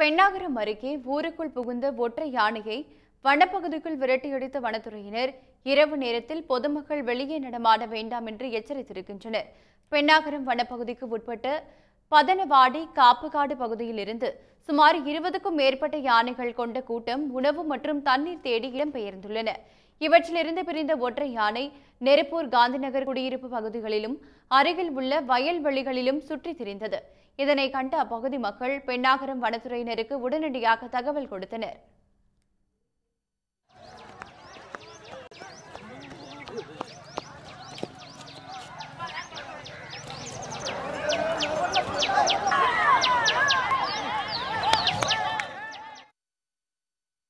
பெண்ணாகரம் அருகே ஊருக்குள் புகுந்த ஒற்றை யானையை வனப்பகுதிக்குள் விரட்டியடித்த வனத்துறையினர் இரவு நேரத்தில் பொதுமக்கள் வெளியே நடமாட வேண்டாம் என்று எச்சரித்திருக்கின்றனர் பெண்ணாகரம் வனப்பகுதிக்கு உட்பட்ட பதனவாடி காப்புக்காடு பகுதியில் இருந்து சுமார் இருபதுக்கும் மேற்பட்ட யானைகள் கொண்ட கூட்டம் உணவு மற்றும் தண்ணீர் தேடி இடம்பெயர்ந்துள்ளன இவற்றிலிருந்து பிரிந்த ஒற்றை யானை நெருப்பூர் காந்திநகர் குடியிருப்பு பகுதிகளிலும் அருகில் உள்ள வயல்வெளிகளிலும் சுற்றித் திரிந்தது இதனை கண்ட அப்பகுதி மக்கள் பெண்ணாகரம் வனத்துறையினருக்கு உடனடியாக தகவல் கொடுத்தனர்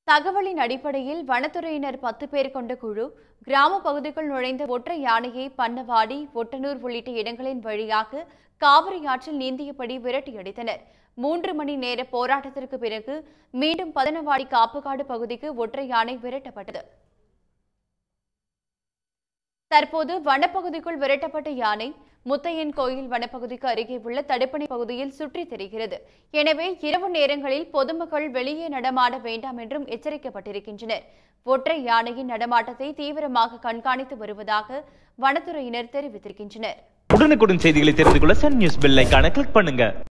தகவலின் அடிப்படையில் வனத்துறையினர் பத்து பேர் கொண்ட குழு கிராம பகுதிக்குள் நுழைந்த ஒற்றை யானையை பன்னவாடி ஒட்டனூர் உள்ளிட்ட இடங்களின் வழியாக காவிரி ஆற்றில் நீந்தியபடி விரட்டியடித்தனர் மூன்று மணி நேர போராட்டத்திற்கு பிறகு மீண்டும் பதனவாடி காப்புக்காடு பகுதிக்கு ஒற்றை யானை விரட்டப்பட்டது தற்போது வனப்பகுதிக்குள் விரட்டப்பட்ட யானை முத்தையன் கோயில் வனப்பகுதிக்கு அருகே உள்ள தடுப்பணை பகுதியில் சுற்றி தெரிகிறது எனவே இரவு நேரங்களில் பொதுமக்கள் வெளியே நடமாட வேண்டாம் என்றும் எச்சரிக்கப்பட்டிருக்கின்றனர் ஒற்றை யானையின் நடமாட்டத்தை தீவிரமாக கண்காணித்து வருவதாக வனத்துறையினர் தெரிவித்திருக்கின்றனர் உடனுக்குடன் செய்திகளை தெரிந்து கொள்ள சன் நியூஸ் பெல் ஐக்கான கிளிக் பண்ணுங்க